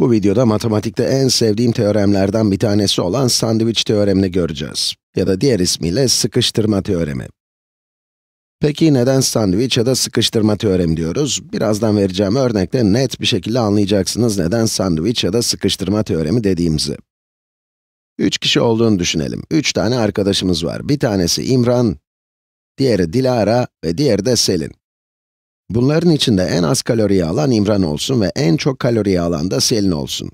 Bu videoda matematikte en sevdiğim teoremlerden bir tanesi olan sandviç teoremini göreceğiz. Ya da diğer ismiyle sıkıştırma teoremi. Peki neden sandviç ya da sıkıştırma teoremi diyoruz? Birazdan vereceğim örnekte net bir şekilde anlayacaksınız neden sandviç ya da sıkıştırma teoremi dediğimizi. Üç kişi olduğunu düşünelim. Üç tane arkadaşımız var. Bir tanesi İmran, diğeri Dilara ve diğeri de Selin. Bunların içinde en az kaloriyi alan İmran olsun ve en çok kaloriyi alan da Selin olsun.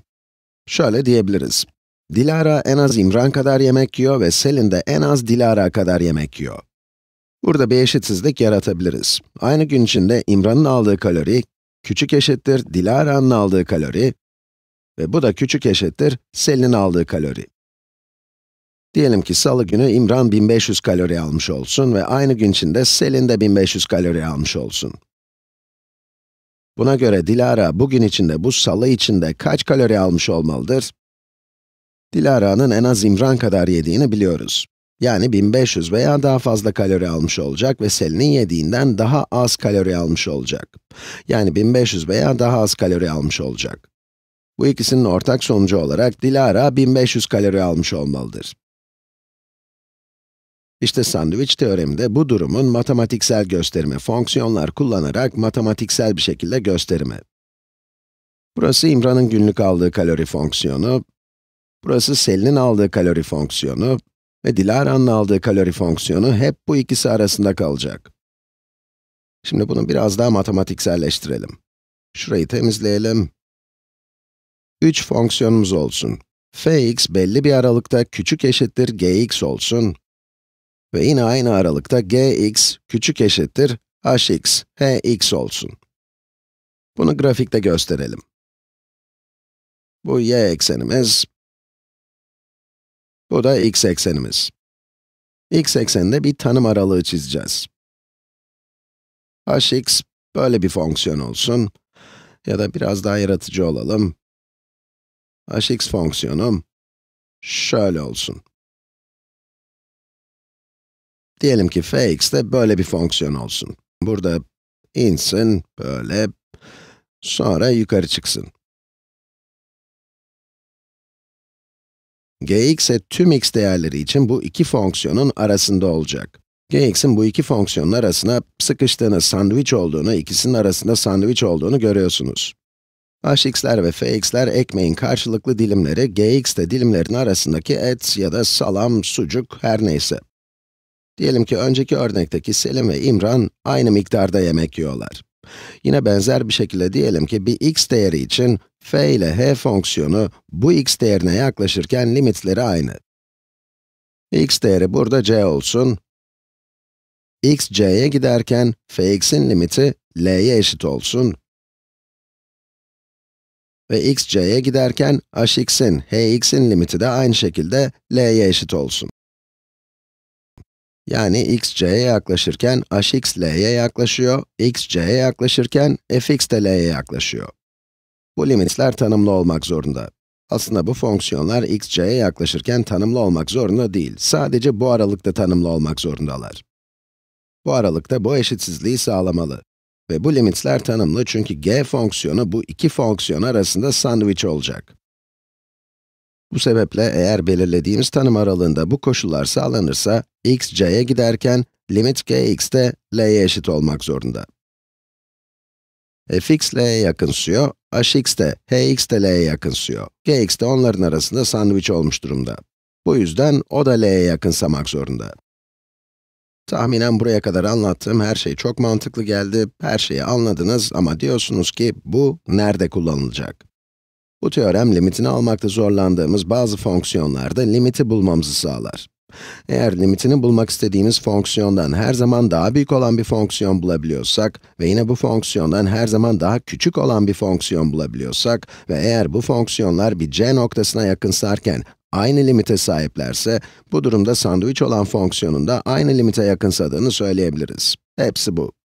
Şöyle diyebiliriz. Dilara en az İmran kadar yemek yiyor ve Selin de en az Dilara kadar yemek yiyor. Burada bir eşitsizlik yaratabiliriz. Aynı gün içinde İmran'ın aldığı kalori, küçük eşittir Dilara'nın aldığı kalori ve bu da küçük eşittir Selin'in aldığı kalori. Diyelim ki salı günü İmran 1500 kalori almış olsun ve aynı gün içinde Selin de 1500 kalori almış olsun. Buna göre Dilara bugün içinde, bu salı içinde kaç kalori almış olmalıdır? Dilara'nın en az İmran kadar yediğini biliyoruz. Yani 1500 veya daha fazla kalori almış olacak ve Selin'in yediğinden daha az kalori almış olacak. Yani 1500 veya daha az kalori almış olacak. Bu ikisinin ortak sonucu olarak Dilara 1500 kalori almış olmalıdır. İşte sandviç teoremi bu durumun matematiksel gösterimi, fonksiyonlar kullanarak matematiksel bir şekilde gösterimi. Burası İmran'ın günlük aldığı kalori fonksiyonu, burası Selin'in aldığı kalori fonksiyonu ve Dilara'nın aldığı kalori fonksiyonu hep bu ikisi arasında kalacak. Şimdi bunu biraz daha matematikselleştirelim. Şurayı temizleyelim. 3 fonksiyonumuz olsun. fx belli bir aralıkta küçük eşittir gx olsun ve yine aynı aralıkta gx küçük eşittir hx, hx olsun. Bunu grafikte gösterelim. Bu y eksenimiz, bu da x eksenimiz. x ekseninde bir tanım aralığı çizeceğiz. hx böyle bir fonksiyon olsun. Ya da biraz daha yaratıcı olalım. hx fonksiyonum şöyle olsun. Diyelim ki fx de böyle bir fonksiyon olsun. Burada insin, böyle, sonra yukarı çıksın. g(x) gx'e tüm x değerleri için bu iki fonksiyonun arasında olacak. gx'in bu iki fonksiyonun arasına sıkıştığını, sandviç olduğunu, ikisinin arasında sandviç olduğunu görüyorsunuz. hx'ler ve fx'ler ekmeğin karşılıklı dilimleri, gx de dilimlerin arasındaki et ya da salam, sucuk, her neyse. Diyelim ki önceki örnekteki Selim ve İmran aynı miktarda yemek yiyorlar. Yine benzer bir şekilde diyelim ki bir x değeri için f ile h fonksiyonu bu x değerine yaklaşırken limitleri aynı. x değeri burada c olsun. x c'ye giderken fx'in limiti l'ye eşit olsun. Ve x c'ye giderken hx'in, hx'in limiti de aynı şekilde l'ye eşit olsun. Yani x, c'ye yaklaşırken h hx, l'ye yaklaşıyor, x, c'ye yaklaşırken f x de l'ye yaklaşıyor. Bu limitler tanımlı olmak zorunda. Aslında bu fonksiyonlar x, c'ye yaklaşırken tanımlı olmak zorunda değil. Sadece bu aralıkta tanımlı olmak zorundalar. Bu aralıkta bu eşitsizliği sağlamalı. Ve bu limitler tanımlı çünkü g fonksiyonu bu iki fonksiyon arasında sandviç olacak. Bu sebeple eğer belirlediğimiz tanım aralığında bu koşullar sağlanırsa, x c'ye giderken limit x de l'ye eşit olmak zorunda. fx l'ye yakınsıyor, hx de hx de l'ye yakınsıyor. gx de onların arasında sandviç olmuş durumda. Bu yüzden o da l'ye yakınsamak zorunda. Tahminen buraya kadar anlattığım her şey çok mantıklı geldi, her şeyi anladınız ama diyorsunuz ki bu nerede kullanılacak? Bu teorem limitini almakta zorlandığımız bazı fonksiyonlarda limiti bulmamızı sağlar. Eğer limitini bulmak istediğimiz fonksiyondan her zaman daha büyük olan bir fonksiyon bulabiliyorsak ve yine bu fonksiyondan her zaman daha küçük olan bir fonksiyon bulabiliyorsak ve eğer bu fonksiyonlar bir c noktasına yakınsarken aynı limite sahiplerse, bu durumda sandviç olan fonksiyonun da aynı limite yakınsadığını söyleyebiliriz. Hepsi bu.